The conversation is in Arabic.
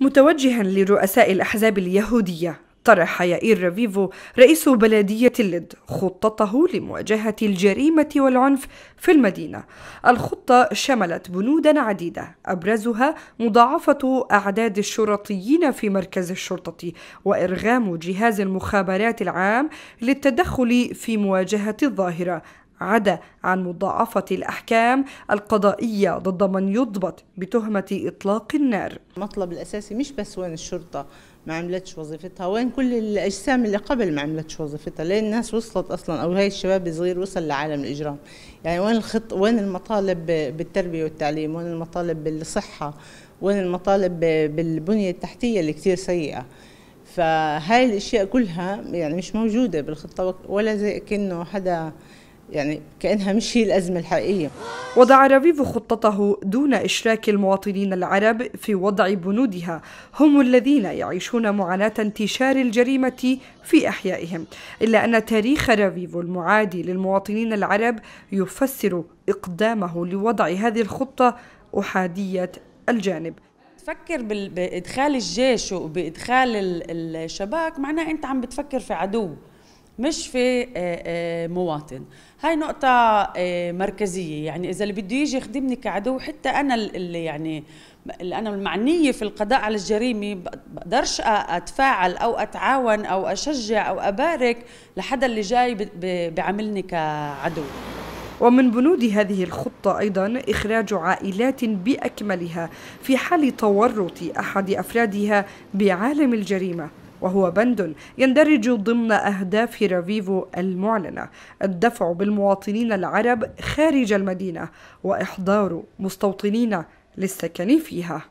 متوجها لرؤساء الأحزاب اليهودية طرح يائير رفيفو رئيس بلدية اللد خطته لمواجهة الجريمة والعنف في المدينة الخطة شملت بنودا عديدة أبرزها مضاعفة أعداد الشرطيين في مركز الشرطة وإرغام جهاز المخابرات العام للتدخل في مواجهة الظاهرة عدا عن مضاعفة الأحكام القضائية ضد من يضبط بتهمة إطلاق النار المطلب الأساسي مش بس وين الشرطة ما عملتش وظيفتها وين كل الأجسام اللي قبل ما عملتش وظيفتها ليه الناس وصلت أصلا أو هاي الشباب الصغير وصل لعالم الإجرام يعني وين الخط وين المطالب بالتربية والتعليم وين المطالب بالصحة وين المطالب بالبنية التحتية اللي كتير سيئة فهاي الاشياء كلها يعني مش موجوده بالخطه ولا زي كانه حدا يعني كأنها مش هي الأزمة الحقيقية وضع رفيف خطته دون إشراك المواطنين العرب في وضع بنودها هم الذين يعيشون معاناة انتشار الجريمة في أحيائهم إلا أن تاريخ رفيف المعادي للمواطنين العرب يفسر إقدامه لوضع هذه الخطة أحادية الجانب تفكر بإدخال الجيش وبإدخال الشباك معناه أنت عم بتفكر في عدو مش في آه، آه، مواطن هاي نقطة آه، مركزية يعني إذا اللي بده يجي يخدمني كعدو حتى أنا اللي يعني اللي أنا المعنية في القضاء على الجريمة بقدرش أتفاعل أو أتعاون أو أشجع أو أبارك لحدا اللي جاي بعملني كعدو ومن بنود هذه الخطة أيضا إخراج عائلات بأكملها في حال تورط أحد أفرادها بعالم الجريمة وهو بند يندرج ضمن أهداف رافيفو المعلنة الدفع بالمواطنين العرب خارج المدينة وإحضار مستوطنين للسكن فيها